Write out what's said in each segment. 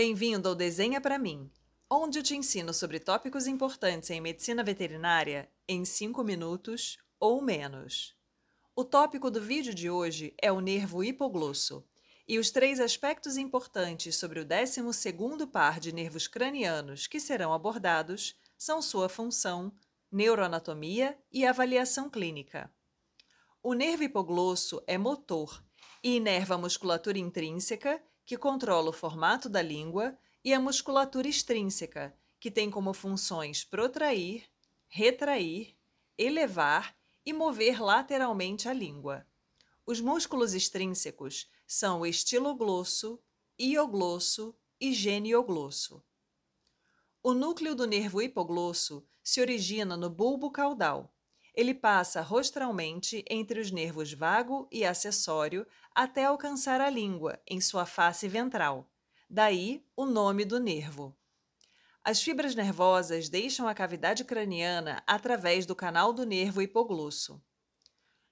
Bem-vindo ao Desenha para mim, onde eu te ensino sobre tópicos importantes em medicina veterinária em 5 minutos ou menos. O tópico do vídeo de hoje é o nervo hipoglosso e os três aspectos importantes sobre o 12 par de nervos cranianos que serão abordados são sua função, neuroanatomia e avaliação clínica. O nervo hipoglosso é motor e inerva a musculatura intrínseca que controla o formato da língua, e a musculatura extrínseca, que tem como funções protrair, retrair, elevar e mover lateralmente a língua. Os músculos extrínsecos são o estiloglosso, ioglosso e genioglosso. O núcleo do nervo hipoglosso se origina no bulbo caudal ele passa rostralmente entre os nervos vago e acessório até alcançar a língua, em sua face ventral. Daí o nome do nervo. As fibras nervosas deixam a cavidade craniana através do canal do nervo hipoglosso.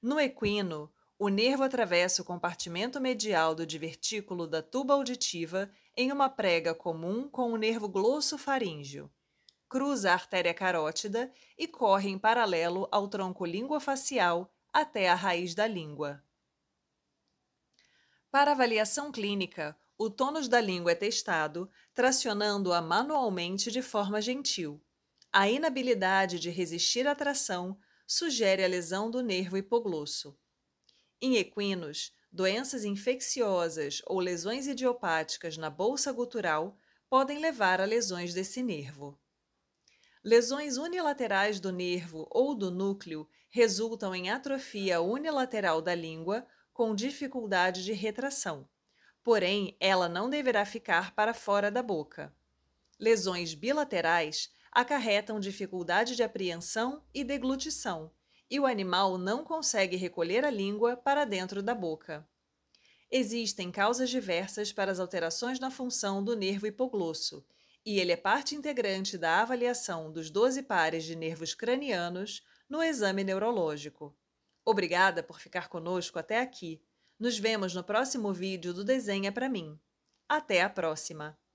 No equino, o nervo atravessa o compartimento medial do divertículo da tuba auditiva em uma prega comum com o nervo glosso faríngeo cruza a artéria carótida e corre em paralelo ao tronco linguofacial até a raiz da língua. Para avaliação clínica, o tônus da língua é testado, tracionando-a manualmente de forma gentil. A inabilidade de resistir à tração sugere a lesão do nervo hipoglosso. Em equinos, doenças infecciosas ou lesões idiopáticas na bolsa gutural podem levar a lesões desse nervo. Lesões unilaterais do nervo ou do núcleo resultam em atrofia unilateral da língua com dificuldade de retração. Porém, ela não deverá ficar para fora da boca. Lesões bilaterais acarretam dificuldade de apreensão e deglutição, e o animal não consegue recolher a língua para dentro da boca. Existem causas diversas para as alterações na função do nervo hipoglosso e ele é parte integrante da avaliação dos 12 pares de nervos cranianos no exame neurológico. Obrigada por ficar conosco até aqui. Nos vemos no próximo vídeo do Desenha para mim. Até a próxima!